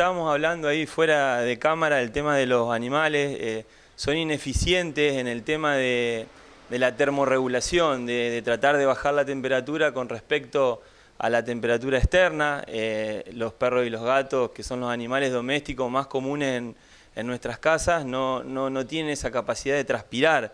estábamos hablando ahí fuera de cámara del tema de los animales, eh, son ineficientes en el tema de, la termorregulación, de, tratar de bajar la temperatura con respecto a la temperatura externa. Eh, los perros y los gatos, que son los animales domésticos más comunes en, nuestras casas, no, tienen esa capacidad de transpirar.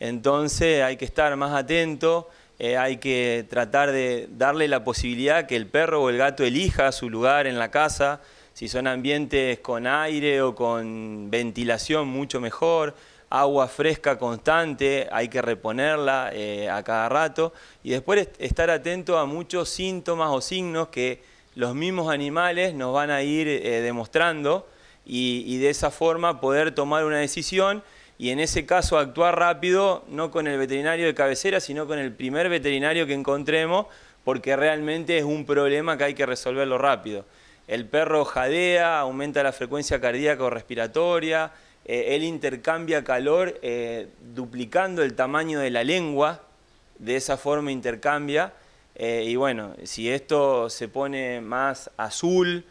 Entonces hay que estar más atento, eh, hay que tratar de darle la posibilidad que el perro o el gato elija su lugar en la casa, si son ambientes con aire o con ventilación, mucho mejor. Agua fresca constante, hay que reponerla eh, a cada rato. Y después estar atento a muchos síntomas o signos que los mismos animales nos van a ir eh, demostrando y de esa forma poder tomar una decisión y en ese caso actuar rápido, no con el veterinario de cabecera, sino con el primer veterinario que encontremos, porque realmente es un problema que hay que resolverlo rápido el perro jadea, aumenta la frecuencia cardíaca o respiratoria, eh, él intercambia calor eh, duplicando el tamaño de la lengua, de esa forma intercambia, eh, y bueno, si esto se pone más azul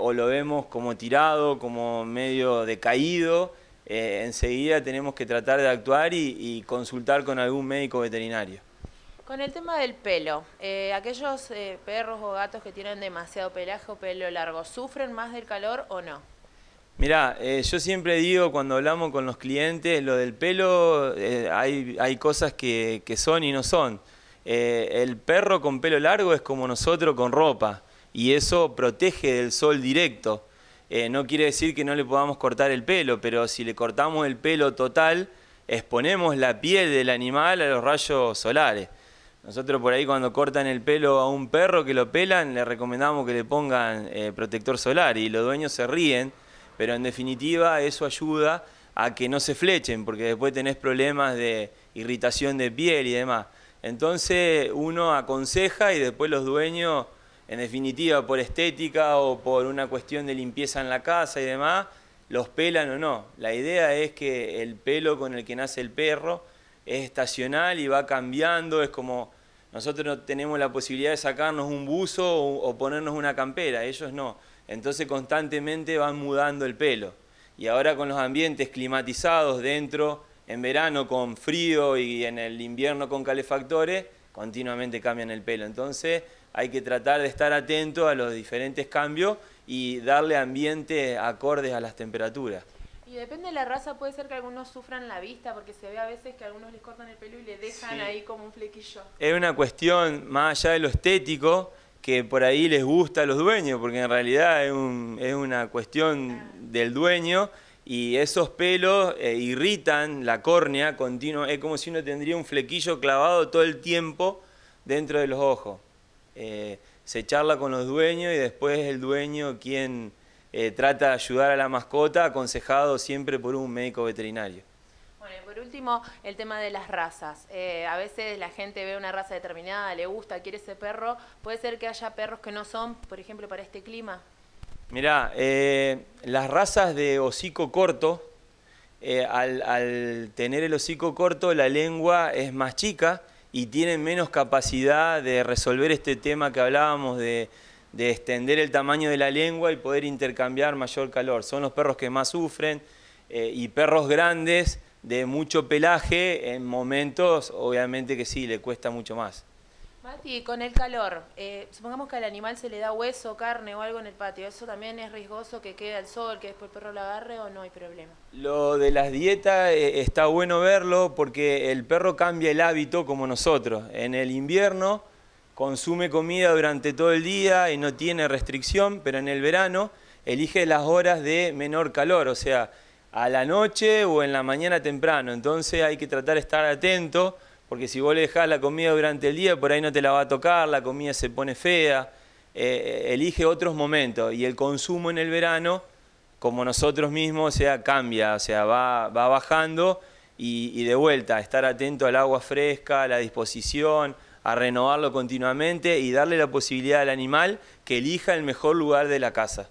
o lo vemos como tirado, como medio decaído, enseguida tenemos que tratar de actuar y consultar con algún médico veterinario. Con el tema del pelo, eh, aquellos eh, perros o gatos que tienen demasiado pelaje o pelo largo, ¿sufren más del calor o no? Mirá, eh, yo siempre digo cuando hablamos con los clientes, lo del pelo, hay, hay, cosas que, son y no son. el perro con pelo largo es como nosotros con ropa y eso protege del sol directo. no quiere decir que no le podamos cortar el pelo, pero si le cortamos el pelo total, exponemos la piel del animal a los rayos solares. Nosotros por ahí cuando cortan el pelo a un perro que lo pelan, le recomendamos que le pongan eh, protector solar y los dueños se ríen, pero en definitiva eso ayuda a que no se flechen, porque después tenés problemas de irritación de piel y demás. Entonces uno aconseja y después los dueños, en definitiva por estética o por una cuestión de limpieza en la casa y demás, los pelan o no. La idea es que el pelo con el que nace el perro es estacional y va cambiando, es como nosotros no tenemos la posibilidad de sacarnos un buzo o, o ponernos una campera, ellos no. Entonces constantemente van mudando el pelo. Y ahora con los ambientes climatizados dentro, en verano con frío y en el invierno con calefactores, continuamente cambian el pelo. Entonces hay que tratar de estar atento a los diferentes cambios y darle ambientes acordes a las temperaturas. Y depende de la raza, puede ser que algunos sufran la vista, porque se ve a veces que algunos les cortan el pelo y le dejan ahí como un flequillo. Es una cuestión más allá de lo estético que por ahí les gusta a los dueños, porque en realidad es, una cuestión ah. del dueño y esos pelos eh, irritan la córnea continua, es como si uno tendría un flequillo clavado todo el tiempo dentro de los ojos. Eh, se charla con los dueños y después es el dueño quien eh, trata de ayudar a la mascota, aconsejado siempre por un médico veterinario. Bueno, por último, el tema de las razas. Eh, a veces la gente ve una raza determinada, le gusta, quiere ese perro. ¿Puede ser que haya perros que no son, por ejemplo, para este clima? Mirá, eh, las razas de hocico corto, al, al, tener el hocico corto, la lengua es más chica y tienen menos capacidad de resolver este tema que hablábamos de, de extender el tamaño de la lengua y poder intercambiar mayor calor. Son los perros que más sufren eh, y perros grandes de mucho pelaje en momentos obviamente que sí, le cuesta mucho más. Mati, con el calor, eh, supongamos que al animal se le da hueso, carne o algo en el patio, ¿eso también es riesgoso que quede al sol, que después el perro lo agarre o no hay problema? Lo de las dietas eh, está bueno verlo porque el perro cambia el hábito como nosotros. En el invierno consume comida durante todo el día y no tiene restricción, pero en el verano elige las horas de menor calor, o sea, a la noche o en la mañana temprano. Entonces hay que tratar de estar atento, porque si vos le dejás la comida durante el día, por ahí no te la va a tocar, la comida se pone fea, eh, elige otros momentos. Y el consumo en el verano, como nosotros mismos, o sea, cambia, o sea, va, bajando y, y de vuelta, estar atento al agua fresca, a la disposición a renovarlo continuamente y darle la posibilidad al animal que elija el mejor lugar de la casa.